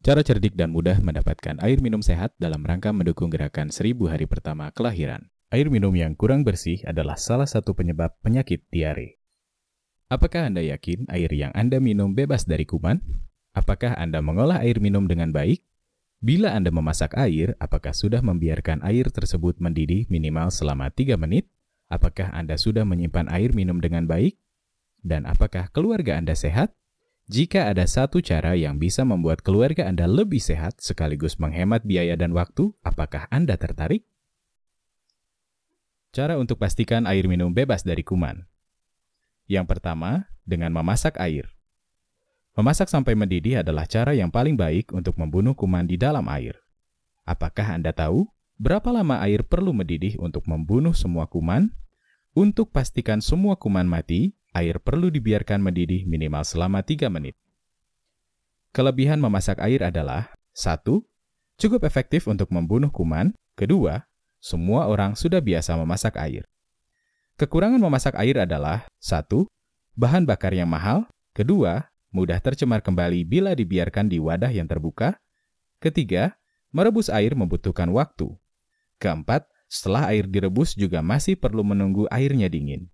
Cara cerdik dan mudah mendapatkan air minum sehat dalam rangka mendukung gerakan seribu hari pertama kelahiran. Air minum yang kurang bersih adalah salah satu penyebab penyakit diare. Apakah Anda yakin air yang Anda minum bebas dari kuman? Apakah Anda mengolah air minum dengan baik? Bila Anda memasak air, apakah sudah membiarkan air tersebut mendidih minimal selama 3 menit? Apakah Anda sudah menyimpan air minum dengan baik? Dan apakah keluarga Anda sehat? Jika ada satu cara yang bisa membuat keluarga Anda lebih sehat sekaligus menghemat biaya dan waktu, apakah Anda tertarik? Cara untuk pastikan air minum bebas dari kuman. Yang pertama, dengan memasak air. Memasak sampai mendidih adalah cara yang paling baik untuk membunuh kuman di dalam air. Apakah Anda tahu berapa lama air perlu mendidih untuk membunuh semua kuman? Untuk pastikan semua kuman mati, air perlu dibiarkan mendidih minimal selama 3 menit. Kelebihan memasak air adalah 1. Cukup efektif untuk membunuh kuman. Kedua, semua orang sudah biasa memasak air. Kekurangan memasak air adalah 1. Bahan bakar yang mahal. Kedua, mudah tercemar kembali bila dibiarkan di wadah yang terbuka. Ketiga, merebus air membutuhkan waktu. Keempat, setelah air direbus juga masih perlu menunggu airnya dingin.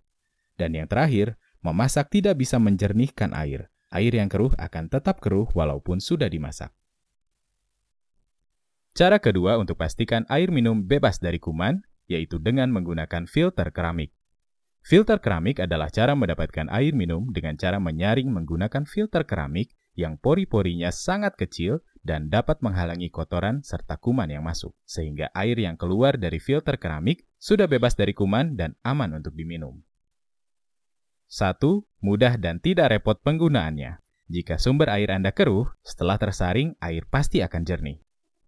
Dan yang terakhir, Memasak tidak bisa menjernihkan air. Air yang keruh akan tetap keruh walaupun sudah dimasak. Cara kedua untuk pastikan air minum bebas dari kuman, yaitu dengan menggunakan filter keramik. Filter keramik adalah cara mendapatkan air minum dengan cara menyaring menggunakan filter keramik yang pori-porinya sangat kecil dan dapat menghalangi kotoran serta kuman yang masuk, sehingga air yang keluar dari filter keramik sudah bebas dari kuman dan aman untuk diminum. 1. Mudah dan tidak repot penggunaannya. Jika sumber air Anda keruh, setelah tersaring, air pasti akan jernih.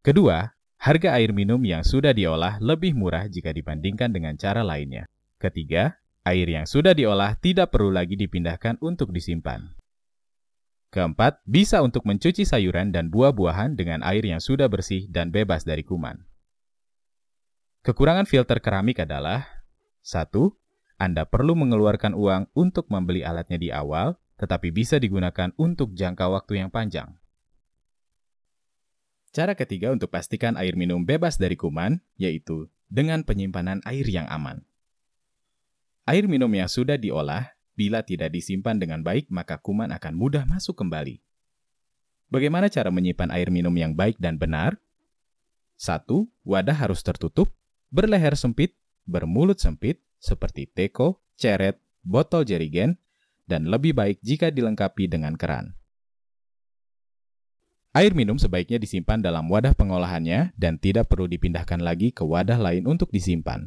Kedua, harga air minum yang sudah diolah lebih murah jika dibandingkan dengan cara lainnya. Ketiga, air yang sudah diolah tidak perlu lagi dipindahkan untuk disimpan. Keempat, bisa untuk mencuci sayuran dan buah-buahan dengan air yang sudah bersih dan bebas dari kuman. Kekurangan filter keramik adalah 1. Anda perlu mengeluarkan uang untuk membeli alatnya di awal, tetapi bisa digunakan untuk jangka waktu yang panjang. Cara ketiga untuk pastikan air minum bebas dari kuman, yaitu dengan penyimpanan air yang aman. Air minum yang sudah diolah, bila tidak disimpan dengan baik, maka kuman akan mudah masuk kembali. Bagaimana cara menyimpan air minum yang baik dan benar? 1. Wadah harus tertutup, berleher sempit, bermulut sempit, seperti teko, ceret, botol jerigen, dan lebih baik jika dilengkapi dengan keran. Air minum sebaiknya disimpan dalam wadah pengolahannya dan tidak perlu dipindahkan lagi ke wadah lain untuk disimpan.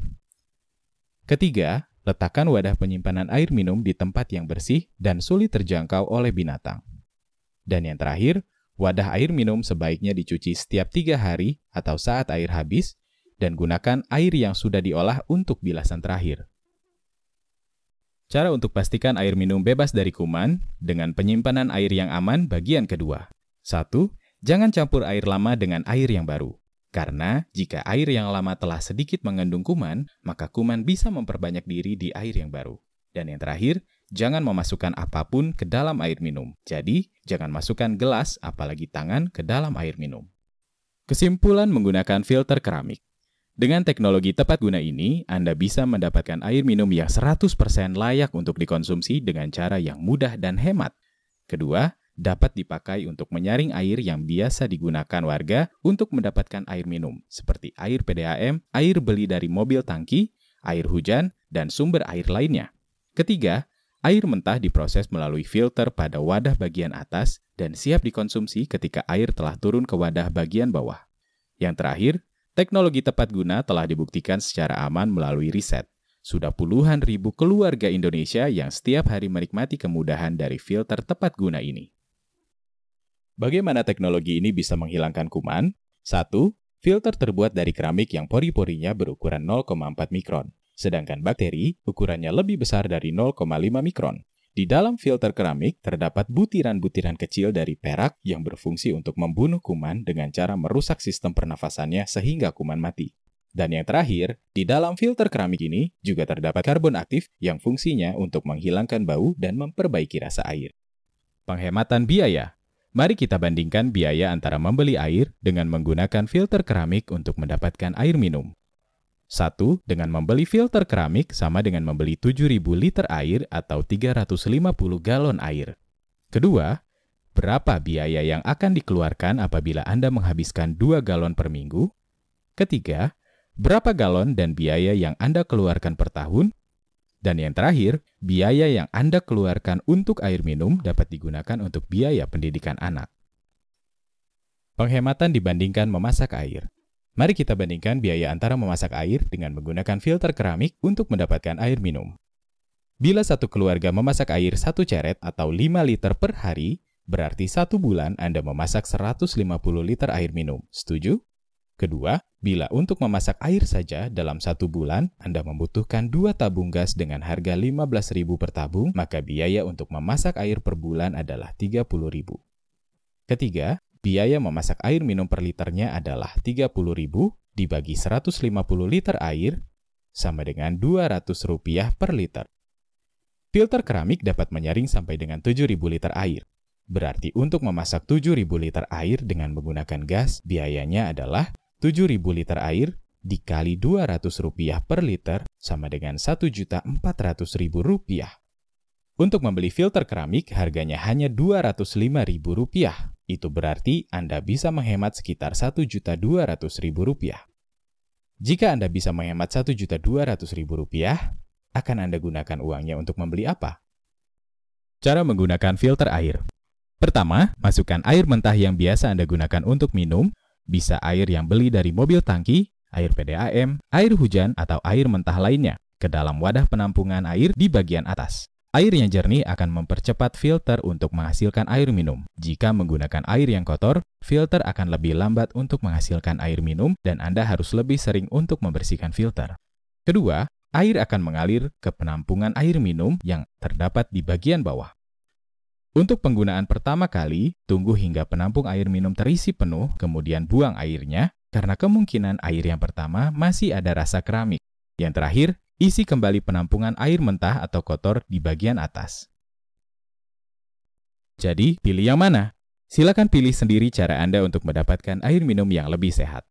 Ketiga, letakkan wadah penyimpanan air minum di tempat yang bersih dan sulit terjangkau oleh binatang. Dan yang terakhir, wadah air minum sebaiknya dicuci setiap tiga hari atau saat air habis dan gunakan air yang sudah diolah untuk bilasan terakhir. Cara untuk pastikan air minum bebas dari kuman dengan penyimpanan air yang aman bagian kedua. 1. Jangan campur air lama dengan air yang baru. Karena jika air yang lama telah sedikit mengandung kuman, maka kuman bisa memperbanyak diri di air yang baru. Dan yang terakhir, jangan memasukkan apapun ke dalam air minum. Jadi, jangan masukkan gelas apalagi tangan ke dalam air minum. Kesimpulan menggunakan filter keramik. Dengan teknologi tepat guna ini, Anda bisa mendapatkan air minum yang 100% layak untuk dikonsumsi dengan cara yang mudah dan hemat. Kedua, dapat dipakai untuk menyaring air yang biasa digunakan warga untuk mendapatkan air minum, seperti air PDAM, air beli dari mobil tangki, air hujan, dan sumber air lainnya. Ketiga, air mentah diproses melalui filter pada wadah bagian atas dan siap dikonsumsi ketika air telah turun ke wadah bagian bawah. Yang terakhir, Teknologi tepat guna telah dibuktikan secara aman melalui riset. Sudah puluhan ribu keluarga Indonesia yang setiap hari menikmati kemudahan dari filter tepat guna ini. Bagaimana teknologi ini bisa menghilangkan kuman? 1. Filter terbuat dari keramik yang pori-porinya berukuran 0,4 mikron, sedangkan bakteri ukurannya lebih besar dari 0,5 mikron. Di dalam filter keramik terdapat butiran-butiran kecil dari perak yang berfungsi untuk membunuh kuman dengan cara merusak sistem pernafasannya sehingga kuman mati. Dan yang terakhir, di dalam filter keramik ini juga terdapat karbon aktif yang fungsinya untuk menghilangkan bau dan memperbaiki rasa air. Penghematan biaya. Mari kita bandingkan biaya antara membeli air dengan menggunakan filter keramik untuk mendapatkan air minum. Satu, dengan membeli filter keramik sama dengan membeli 7.000 liter air atau 350 galon air. Kedua, berapa biaya yang akan dikeluarkan apabila Anda menghabiskan 2 galon per minggu? Ketiga, berapa galon dan biaya yang Anda keluarkan per tahun? Dan yang terakhir, biaya yang Anda keluarkan untuk air minum dapat digunakan untuk biaya pendidikan anak. Penghematan dibandingkan memasak air. Mari kita bandingkan biaya antara memasak air dengan menggunakan filter keramik untuk mendapatkan air minum. Bila satu keluarga memasak air satu ceret atau 5 liter per hari, berarti satu bulan Anda memasak 150 liter air minum. Setuju? Kedua, bila untuk memasak air saja dalam satu bulan, Anda membutuhkan dua tabung gas dengan harga 15.000 per tabung, maka biaya untuk memasak air per bulan adalah 30.000. Ketiga, biaya memasak air minum per liternya adalah 30.000 dibagi 150 liter air sama dengan rp rupiah per liter. Filter keramik dapat menyaring sampai dengan 7.000 liter air. Berarti untuk memasak 7.000 liter air dengan menggunakan gas, biayanya adalah 7.000 liter air dikali rp rupiah per liter sama dengan rp rupiah. Untuk membeli filter keramik, harganya hanya rp rupiah. Itu berarti Anda bisa menghemat sekitar Rp1.200.000. Jika Anda bisa menghemat Rp1.200.000, akan Anda gunakan uangnya untuk membeli apa? Cara menggunakan filter air. Pertama, masukkan air mentah yang biasa Anda gunakan untuk minum, bisa air yang beli dari mobil tangki, air PDAM, air hujan, atau air mentah lainnya, ke dalam wadah penampungan air di bagian atas. Air yang jernih akan mempercepat filter untuk menghasilkan air minum. Jika menggunakan air yang kotor, filter akan lebih lambat untuk menghasilkan air minum dan Anda harus lebih sering untuk membersihkan filter. Kedua, air akan mengalir ke penampungan air minum yang terdapat di bagian bawah. Untuk penggunaan pertama kali, tunggu hingga penampung air minum terisi penuh, kemudian buang airnya, karena kemungkinan air yang pertama masih ada rasa keramik. Yang terakhir, isi kembali penampungan air mentah atau kotor di bagian atas. Jadi, pilih yang mana? Silakan pilih sendiri cara Anda untuk mendapatkan air minum yang lebih sehat.